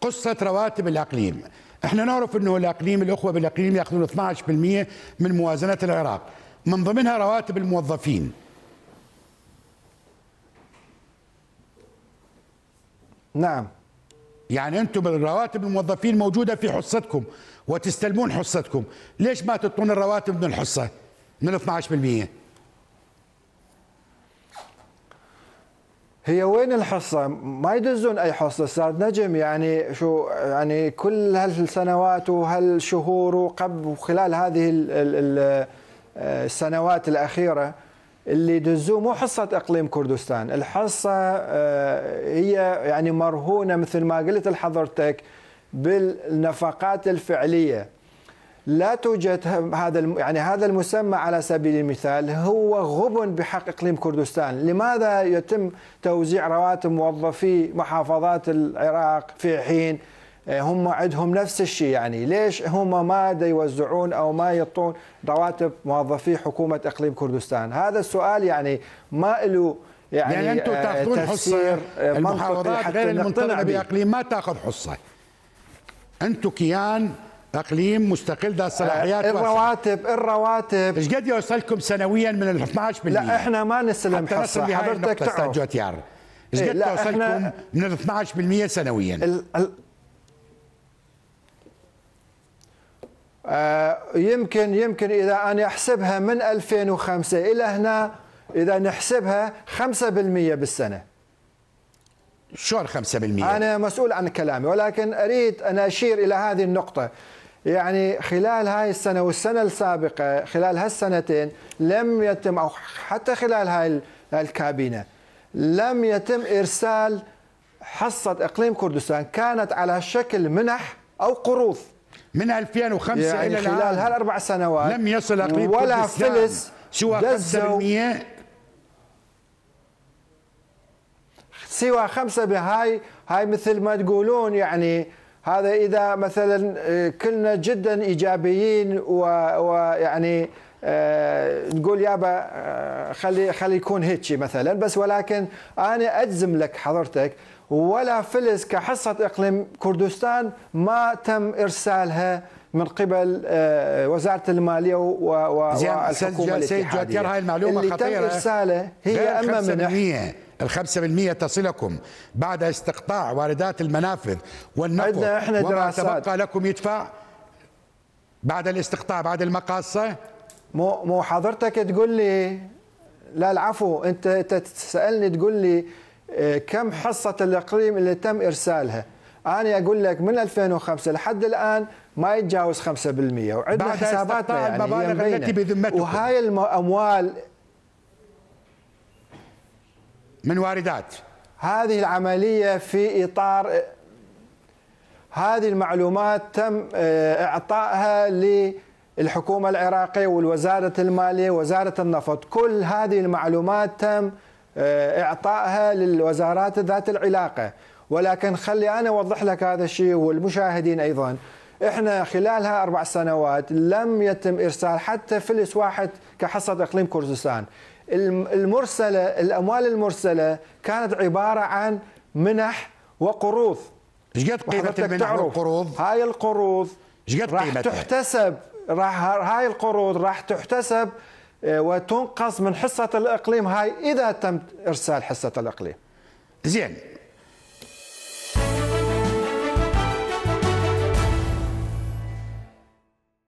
قصة رواتب الأقليم احنا نعرف أنه الأقليم الأخوة بالأقليم يأخذون 12% من موازنة العراق من ضمنها رواتب الموظفين نعم يعني انتم رواتب الموظفين موجوده في حصتكم وتستلمون حصتكم ليش ما تعطون الرواتب من الحصه من 12% هي وين الحصة؟ ما يدزون أي حصة أستاذ نجم يعني شو يعني كل هالسنوات وهالشهور وقبل وخلال هذه السنوات الأخيرة اللي يدزوه مو حصة إقليم كردستان الحصة آه، هي يعني مرهونة مثل ما قلت لحضرتك بالنفقات الفعلية لا توجد هذا يعني هذا المسمى على سبيل المثال هو غبن بحق اقليم كردستان، لماذا يتم توزيع رواتب موظفي محافظات العراق في حين آه، هم عندهم نفس الشيء يعني ليش هم ما يوزعون او ما يعطون رواتب موظفي حكومه اقليم كردستان؟ هذا السؤال يعني ما له يعني, يعني انتم آه، تاخذون حصه آه، المحافظات غير المنطقه باقليم ما تاخذ حصه. انتم كيان اقليم مستقل ده الصلاحيات آه الرواتب واسع. الرواتب ايش قد يوصلكم سنويا من ال 12% لا احنا ما نستلم حصه حضرتك تعرف ايش قد يوصلكم من ال 12% سنويا ال... ال... اه، يمكن يمكن اذا انا احسبها من 2005 الى هنا اذا نحسبها 5% بالسنه شلون 5%؟ أنا مسؤول عن كلامي ولكن أريد أن أشير إلى هذه النقطة يعني خلال هاي السنة والسنة السابقة خلال هالسنتين لم يتم أو حتى خلال هاي الكابينة لم يتم إرسال حصة إقليم كردستان كانت على شكل منح أو قروض من 2005 يعني إلى خلال الآن هالأربع سنوات لم يصل إقليم ولا كردستان فلس سوى 5% سوى خمسة بهاي هاي مثل ما تقولون يعني هذا اذا مثلا آه، كلنا جدا ايجابيين ويعني آه، نقول يابا آه، خلي خلي يكون هيك مثلا بس ولكن انا اجزم لك حضرتك ولا فلس كحصه اقليم كردستان ما تم ارسالها من قبل وزاره الماليه والحكومه الاتحاديه سيد هاي المعلومه اللي خطيره تم ارساله هي اما منح الخمسة بالمئة تصلكم بعد استقطاع واردات المنافذ والنفط احنا وما تبقى لكم يدفع بعد الاستقطاع بعد المقاصة مو مو حضرتك تقول لي لا العفو انت انت تسالني تقول لي آه، كم حصه الاقليم اللي تم ارسالها انا اقول لك من 2005 لحد الان ما يتجاوز 5% وعندنا حسابات يعني المبالغ التي بذمتكم وهاي الاموال من واردات هذه العملية في إطار هذه المعلومات تم آه، إعطائها للحكومة العراقية والوزارة المالية وزارة النفط كل هذه المعلومات تم آه، إعطائها للوزارات ذات العلاقة ولكن خلي أنا أوضح لك هذا الشيء والمشاهدين أيضا احنا خلال هالاربع سنوات لم يتم ارسال حتى فلس واحد كحصه اقليم كردستان المرسله الاموال المرسله كانت عباره عن منح وقروض ايش قد قيمه المنح والقروض هاي القروض ايش قد قيمتها تحتسب راح هاي القروض راح تحتسب آه، وتنقص من حصه الاقليم هاي اذا تم ارسال حصه الاقليم زين